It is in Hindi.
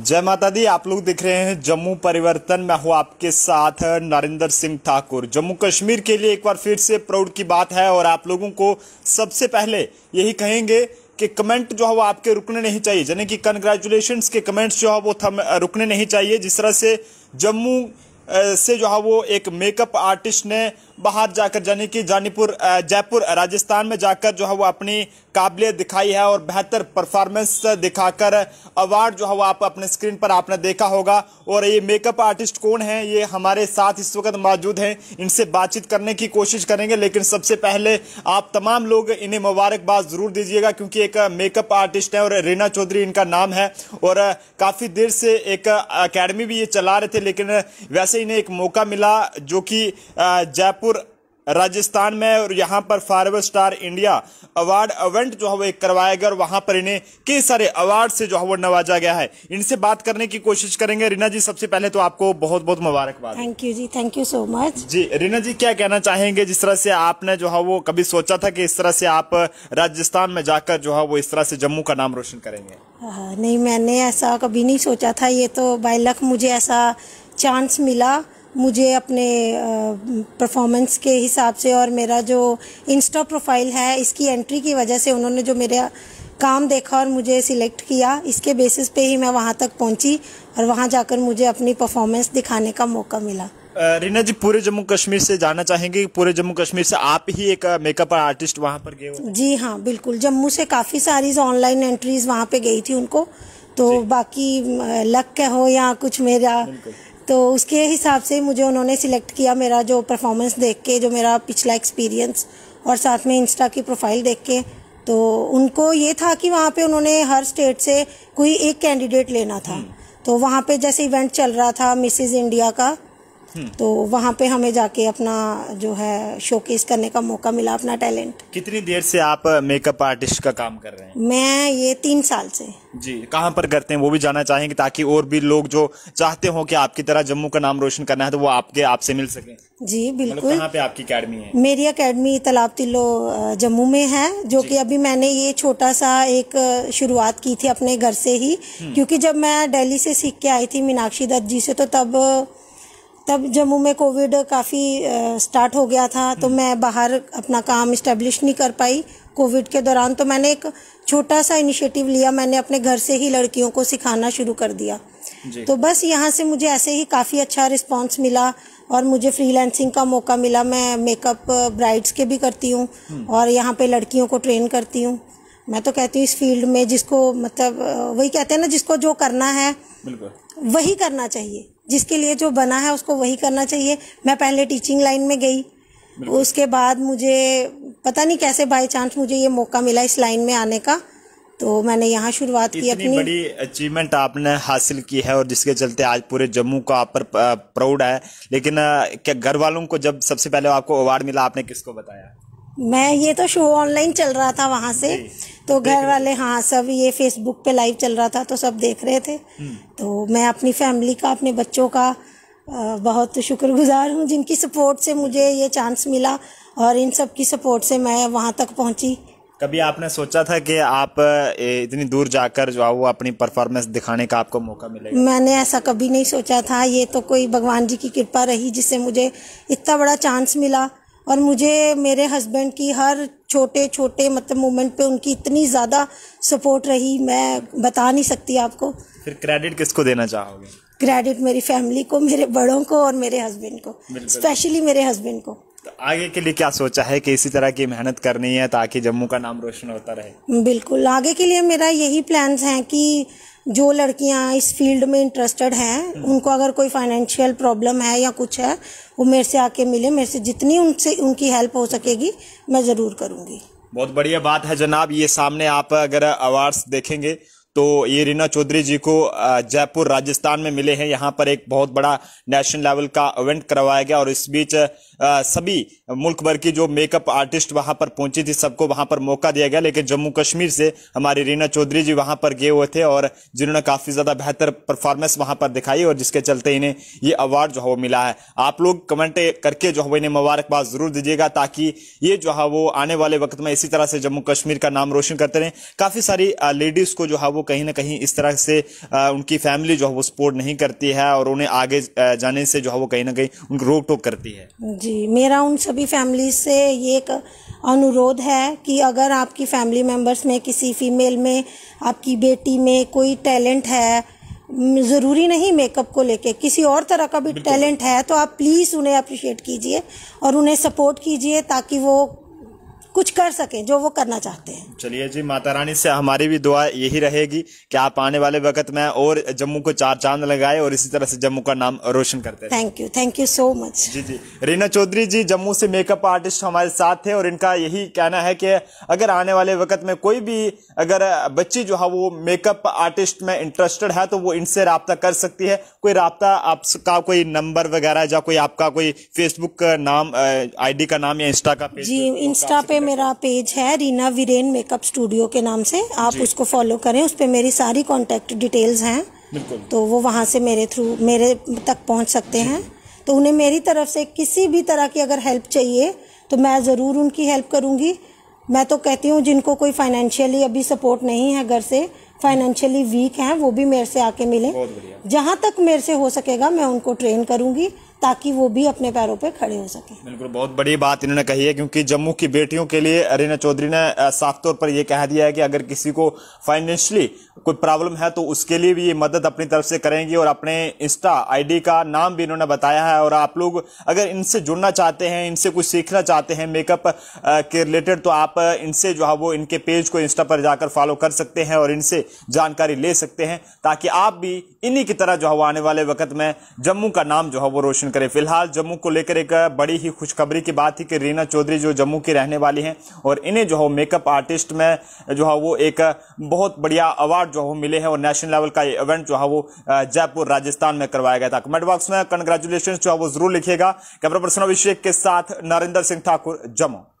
जय माता दी आप लोग देख रहे हैं जम्मू परिवर्तन मैं हूं आपके साथ नरेंद्र सिंह ठाकुर जम्मू कश्मीर के लिए एक बार फिर से प्राउड की बात है और आप लोगों को सबसे पहले यही कहेंगे कि कमेंट जो है वो आपके रुकने नहीं चाहिए यानी कि कंग्रेचुलेशन के कमेंट्स जो है वो थम, रुकने नहीं चाहिए जिस तरह से जम्मू से जो है वो एक मेकअप आर्टिस्ट ने बाहर जाकर यानी कि जानीपुर जयपुर राजस्थान में जाकर जो है वो अपनी काबिलियत दिखाई है और बेहतर परफॉर्मेंस दिखाकर अवार्ड जो है वो आप अपने स्क्रीन पर आपने देखा होगा और ये मेकअप आर्टिस्ट कौन है ये हमारे साथ इस वक्त मौजूद हैं इनसे बातचीत करने की कोशिश करेंगे लेकिन सबसे पहले आप तमाम लोग इन्हें मुबारकबाद ज़रूर दीजिएगा क्योंकि एक मेकअप आर्टिस्ट है और रीना चौधरी इनका नाम है और काफ़ी देर से एक अकेडमी भी ये चला रहे थे लेकिन वैसे इन्हें एक मौका मिला जो कि जयपुर राजस्थान में और यहाँ पर five star India award event जो है वो एक करवाया गया और वहां पर इन्हें कई सारे अवार्ड से जो है वो नवाजा गया है इनसे बात करने की कोशिश करेंगे रीना जी सबसे पहले तो आपको बहुत बहुत मुबारकबाद थैंक यू जी थैंक यू सो मच जी रीना जी क्या कहना चाहेंगे जिस तरह से आपने जो है वो कभी सोचा था कि इस तरह से आप राजस्थान में जाकर जो है वो इस तरह से जम्मू का नाम रोशन करेंगे हाँ, नहीं मैंने ऐसा कभी नहीं सोचा था ये तो बाई लक मुझे ऐसा चांस मिला मुझे अपने परफॉर्मेंस के हिसाब से और मेरा जो इंस्टा प्रोफाइल है इसकी एंट्री की वजह से उन्होंने जो मेरा काम देखा और मुझे सिलेक्ट किया इसके बेसिस पे ही मैं वहाँ तक पहुँची और वहाँ जाकर मुझे अपनी परफॉर्मेंस दिखाने का मौका मिला रीना जी पूरे जम्मू कश्मीर से जाना चाहेंगे पूरे जम्मू कश्मीर से आप ही एक मेकअप आर्टिस्ट वहाँ पर गए जी हाँ बिल्कुल जम्मू से काफ़ी सारी ऑनलाइन एंट्रीज वहाँ पे गई थी उनको तो बाकी लक हो या कुछ मेरा तो उसके हिसाब से मुझे उन्होंने सिलेक्ट किया मेरा जो परफॉर्मेंस देख के जो मेरा पिछला एक्सपीरियंस और साथ में इंस्टा की प्रोफाइल देख के तो उनको ये था कि वहाँ पे उन्होंने हर स्टेट से कोई एक कैंडिडेट लेना था हम्म। तो वहाँ पे जैसे इवेंट चल रहा था मिसिज इंडिया का हम्म। तो वहाँ पे हमें जाके अपना जो है शोकेस करने का मौका मिला अपना टैलेंट कितनी देर से आप मेकअप आर्टिस्ट का काम कर रहे हैं मैं ये तीन साल से जी कहाँ पर करते हैं वो भी जानना चाहेंगे ताकि और भी लोग जो चाहते हो कि आपकी तरह जम्मू का नाम रोशन करना है तो वो आपके आपसे मिल सके जी मतलब बिल्कुल कहाँ पे आपकी अकेडमी है मेरी अकेडमी तालाब तिल्लो जम्मू में है जो कि अभी मैंने ये छोटा सा एक शुरुआत की थी अपने घर से ही हम्म। क्योंकि जब मैं दिल्ली से सीख के आई थी मीनाक्षी दत्त जी से तो तब तब जम्मू में कोविड काफ़ी स्टार्ट हो गया था तो हम्म। मैं बाहर अपना काम इस्टेब्लिश नहीं कर पाई कोविड के दौरान तो मैंने एक छोटा सा इनिशिएटिव लिया मैंने अपने घर से ही लड़कियों को सिखाना शुरू कर दिया तो बस यहाँ से मुझे ऐसे ही काफ़ी अच्छा रिस्पांस मिला और मुझे फ्रीलांसिंग का मौका मिला मैं मेकअप ब्राइड्स के भी करती हूँ हम्म। और यहाँ पे लड़कियों को ट्रेन करती हूँ मैं तो कहती हूँ इस फील्ड में जिसको मतलब वही कहते हैं ना जिसको जो करना है वही करना चाहिए जिसके लिए जो बना है उसको वही करना चाहिए मैं पहले टीचिंग लाइन में गई उसके बाद मुझे पता नहीं कैसे बाई चांस मुझे ये मौका मिला इस लाइन में आने का तो मैंने यहाँ शुरुआत की अपनी बड़ी अचीवमेंट आपने हासिल की है और जिसके चलते आज पूरे जम्मू का आप पर प्राउड है लेकिन क्या घर वालों को जब सबसे पहले आपको अवार्ड मिला आपने किसको बताया मैं ये तो शो ऑनलाइन चल रहा था वहाँ से तो घर वाले हाँ सब ये फेसबुक पे लाइव चल रहा था तो सब देख रहे थे हम्म। तो मैं अपनी फैमिली का अपने बच्चों का बहुत शुक्रगुजार हूँ जिनकी सपोर्ट से मुझे अच्छा। ये चांस मिला और इन सब की सपोर्ट से मैं वहाँ तक पहुँची कभी आपने सोचा था कि आप इतनी दूर जाकर जो वो अपनी परफॉर्मेंस दिखाने का आपको मौका मिलेगा मैंने ऐसा कभी नहीं सोचा था ये तो कोई भगवान जी की कृपा रही जिससे मुझे इतना बड़ा चांस मिला और मुझे मेरे हस्बैंड की हर छोटे छोटे मतलब मोमेंट पे उनकी इतनी ज़्यादा सपोर्ट रही मैं बता नहीं सकती आपको फिर क्रेडिट किसको देना चाहोगे क्रेडिट मेरी फैमिली को मेरे बड़ों को और मेरे हस्बैंड को स्पेशली मेरे हस्बैंड को तो आगे के लिए क्या सोचा है कि इसी तरह की मेहनत करनी है ताकि जम्मू का नाम रोशन होता रहे बिल्कुल आगे के लिए मेरा यही प्लान्स हैं कि जो लड़कियां इस फील्ड में इंटरेस्टेड हैं उनको अगर कोई फाइनेंशियल प्रॉब्लम है या कुछ है वो मेरे से आके मिले मेरे से जितनी उनसे उनकी हेल्प हो सकेगी मैं ज़रूर करूंगी बहुत बढ़िया बात है जनाब ये सामने आप अगर अवार्ड्स देखेंगे तो ये रीना चौधरी जी को जयपुर राजस्थान में मिले हैं यहाँ पर एक बहुत बड़ा नेशनल लेवल का इवेंट करवाया गया और इस बीच सभी मुल्क भर की जो मेकअप आर्टिस्ट वहाँ पर पहुंची थी सबको वहाँ पर मौका दिया गया लेकिन जम्मू कश्मीर से हमारी रीना चौधरी जी वहाँ पर गए हुए थे और जिन्होंने काफ़ी ज़्यादा बेहतर परफॉर्मेंस वहाँ पर दिखाई और जिसके चलते इन्हें ये अवार्ड जो है वो मिला है आप लोग कमेंट करके जो है वो इन्हें मुबारकबाद ज़रूर दीजिएगा ताकि ये जो है वो आने वाले वक्त में इसी तरह से जम्मू कश्मीर का नाम रोशन करते रहें काफ़ी सारी लेडीज़ को जो है वो कहीं ना कहीं इस तरह से उनकी फैमिली जो है वो सपोर्ट नहीं करती है और उन्हें आगे जाने से जो है वो कहीं ना कहीं उनको रोक टोक करती है जी मेरा उन सभी फैमिली से ये एक अनुरोध है कि अगर आपकी फैमिली मेम्बर्स में किसी फीमेल में आपकी बेटी में कोई टैलेंट है ज़रूरी नहीं मेकअप को लेके किसी और तरह का भी टैलेंट है तो आप प्लीज़ उन्हें अप्रिशिएट कीजिए और उन्हें सपोर्ट कीजिए ताकि वो कुछ कर सके जो वो करना चाहते हैं चलिए जी माता रानी से हमारी भी दुआ यही रहेगी कि आप आने वाले वक्त में और जम्मू को चार चांद लगाए और इसी तरह से जम्मू का नाम रोशन करते thank you thank you so much जी जी रीना चौधरी जी जम्मू से मेकअप आर्टिस्ट हमारे साथ थे और इनका यही कहना है कि अगर आने वाले वक्त में कोई भी अगर बच्ची जो है वो मेकअप आर्टिस्ट में इंटरेस्टेड है तो वो इनसे रबता कर सकती है कोई रबता आपका कोई नंबर वगैरह या कोई आपका कोई फेसबुक नाम आई का नाम या इंस्टा का जी इंस्टा पे मेरा पेज है रीना वीरेन मेकअप स्टूडियो के नाम से आप उसको फॉलो करें उस पर मेरी सारी कॉन्टेक्ट डिटेल्स हैं तो वो वहाँ से मेरे थ्रू मेरे तक पहुँच सकते हैं तो उन्हें मेरी तरफ से किसी भी तरह की अगर हेल्प चाहिए तो मैं ज़रूर उनकी हेल्प करूँगी मैं तो कहती हूँ जिनको कोई फाइनेंशियली अभी सपोर्ट नहीं है घर से फाइनेंशियली वीक हैं वो भी मेरे से आके मिले जहाँ तक मेरे से हो सकेगा मैं उनको ट्रेन करूंगी ताकि वो भी अपने पैरों पे खड़े हो सके बिल्कुल बहुत बड़ी बात इन्होंने कही है क्योंकि जम्मू की बेटियों के लिए अरिना चौधरी ने साफ तौर पर यह कह दिया है कि अगर किसी को फाइनेंशियली कोई प्रॉब्लम है तो उसके लिए भी ये मदद अपनी तरफ से करेंगी और अपने इंस्टा आईडी का नाम भी इन्होंने बताया है और आप लोग अगर इनसे जुड़ना चाहते हैं इनसे कुछ सीखना चाहते हैं मेकअप के रिलेटेड तो आप इनसे जो है वो इनके पेज को इंस्टा पर जाकर फॉलो कर सकते हैं और इनसे जानकारी ले सकते हैं ताकि आप भी इन्हीं की तरह जो है वो आने वाले वक्त में जम्मू का नाम जो है वो रोशन करें फिलहाल जम्मू को लेकर एक बड़ी ही खुशखबरी की बात थी कि रीना चौधरी जो जम्मू की रहने वाली हैं और इन्हें जो है मेकअप आर्टिस्ट में जो है वो एक बहुत बढ़िया अवार्ड जो है मिले हैं और नेशनल लेवल का इवेंट जो है वो जयपुर राजस्थान में करवाया गया था कमेंट बॉक्स में कंग्रेचुलेशन जो है वो जरूर लिखेगा कैमरा पर्सन अभिषेक के साथ नरेंद्र सिंह ठाकुर जम्मू